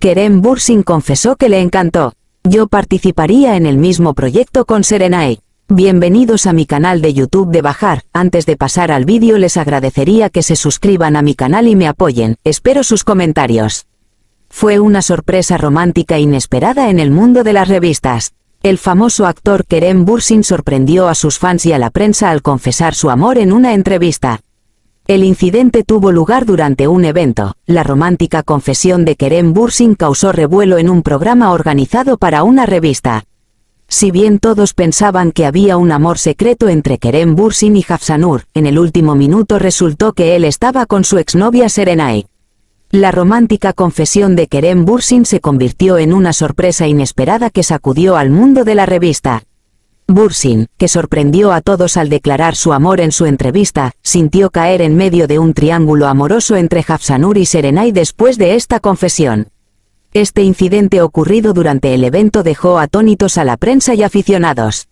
Kerem Bursin confesó que le encantó. Yo participaría en el mismo proyecto con Serenay. Bienvenidos a mi canal de YouTube de Bajar, antes de pasar al vídeo les agradecería que se suscriban a mi canal y me apoyen, espero sus comentarios. Fue una sorpresa romántica inesperada en el mundo de las revistas. El famoso actor Kerem Bursin sorprendió a sus fans y a la prensa al confesar su amor en una entrevista. El incidente tuvo lugar durante un evento. La romántica confesión de Kerem Bursin causó revuelo en un programa organizado para una revista. Si bien todos pensaban que había un amor secreto entre Kerem Bursin y Hafsanur, en el último minuto resultó que él estaba con su exnovia Serenay. La romántica confesión de Kerem Bursin se convirtió en una sorpresa inesperada que sacudió al mundo de la revista. Bursin, que sorprendió a todos al declarar su amor en su entrevista, sintió caer en medio de un triángulo amoroso entre Hafsanur y Serenay después de esta confesión. Este incidente ocurrido durante el evento dejó atónitos a la prensa y aficionados.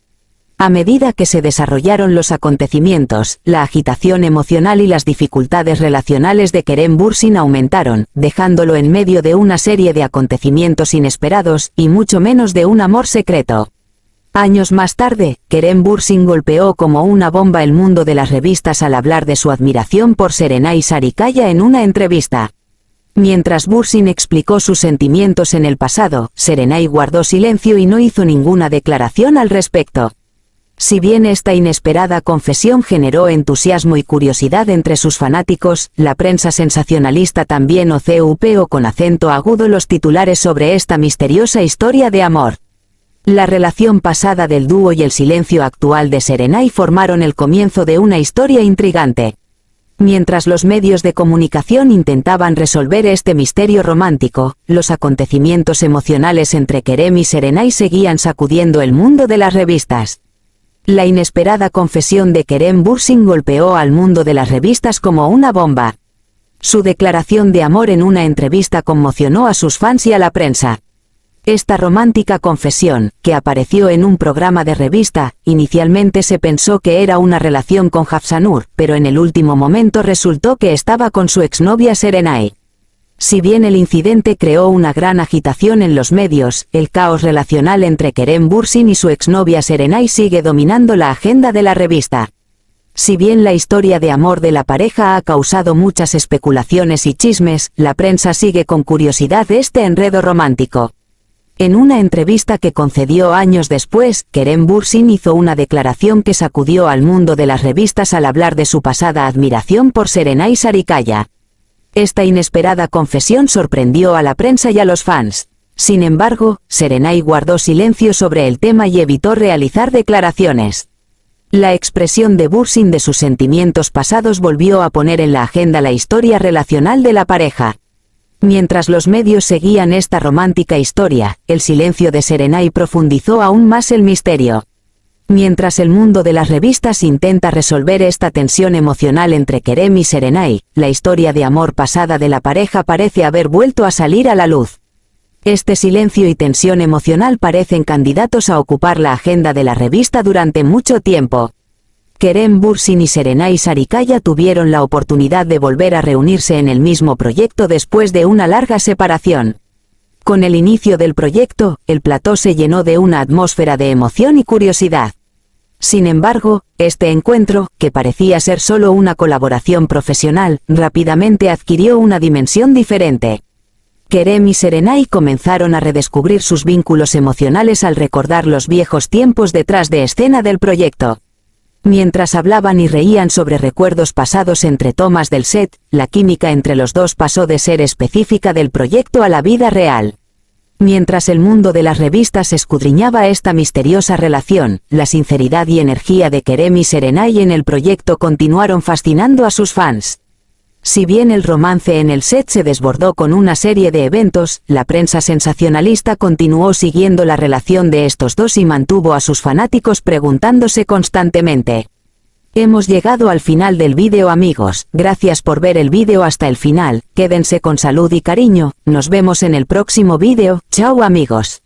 A medida que se desarrollaron los acontecimientos, la agitación emocional y las dificultades relacionales de Kerem Bursin aumentaron, dejándolo en medio de una serie de acontecimientos inesperados y mucho menos de un amor secreto. Años más tarde, Kerem Bursin golpeó como una bomba el mundo de las revistas al hablar de su admiración por Serenay Sarikaya en una entrevista. Mientras Bursin explicó sus sentimientos en el pasado, Serenay guardó silencio y no hizo ninguna declaración al respecto. Si bien esta inesperada confesión generó entusiasmo y curiosidad entre sus fanáticos, la prensa sensacionalista también o con acento agudo los titulares sobre esta misteriosa historia de amor. La relación pasada del dúo y el silencio actual de Serenay formaron el comienzo de una historia intrigante. Mientras los medios de comunicación intentaban resolver este misterio romántico, los acontecimientos emocionales entre Kerem y Serenay seguían sacudiendo el mundo de las revistas. La inesperada confesión de Kerem Bursing golpeó al mundo de las revistas como una bomba. Su declaración de amor en una entrevista conmocionó a sus fans y a la prensa. Esta romántica confesión, que apareció en un programa de revista, inicialmente se pensó que era una relación con Hafsanur, pero en el último momento resultó que estaba con su exnovia Serenay. Si bien el incidente creó una gran agitación en los medios, el caos relacional entre Kerem Bursin y su exnovia Serenay sigue dominando la agenda de la revista. Si bien la historia de amor de la pareja ha causado muchas especulaciones y chismes, la prensa sigue con curiosidad este enredo romántico. En una entrevista que concedió años después, Kerem Bursin hizo una declaración que sacudió al mundo de las revistas al hablar de su pasada admiración por Serenay Saricaya. Esta inesperada confesión sorprendió a la prensa y a los fans. Sin embargo, Serenay guardó silencio sobre el tema y evitó realizar declaraciones. La expresión de Bursin de sus sentimientos pasados volvió a poner en la agenda la historia relacional de la pareja. Mientras los medios seguían esta romántica historia, el silencio de Serenay profundizó aún más el misterio. Mientras el mundo de las revistas intenta resolver esta tensión emocional entre Kerem y Serenay, la historia de amor pasada de la pareja parece haber vuelto a salir a la luz. Este silencio y tensión emocional parecen candidatos a ocupar la agenda de la revista durante mucho tiempo. Kerem Bursin y Serenay Sarikaya tuvieron la oportunidad de volver a reunirse en el mismo proyecto después de una larga separación. Con el inicio del proyecto, el plató se llenó de una atmósfera de emoción y curiosidad. Sin embargo, este encuentro, que parecía ser solo una colaboración profesional, rápidamente adquirió una dimensión diferente. Kerem y Serenay comenzaron a redescubrir sus vínculos emocionales al recordar los viejos tiempos detrás de escena del proyecto. Mientras hablaban y reían sobre recuerdos pasados entre tomas del set, la química entre los dos pasó de ser específica del proyecto a la vida real. Mientras el mundo de las revistas escudriñaba esta misteriosa relación, la sinceridad y energía de Kerem y Serenay en el proyecto continuaron fascinando a sus fans. Si bien el romance en el set se desbordó con una serie de eventos, la prensa sensacionalista continuó siguiendo la relación de estos dos y mantuvo a sus fanáticos preguntándose constantemente. Hemos llegado al final del vídeo amigos, gracias por ver el vídeo hasta el final, quédense con salud y cariño, nos vemos en el próximo vídeo, chao amigos.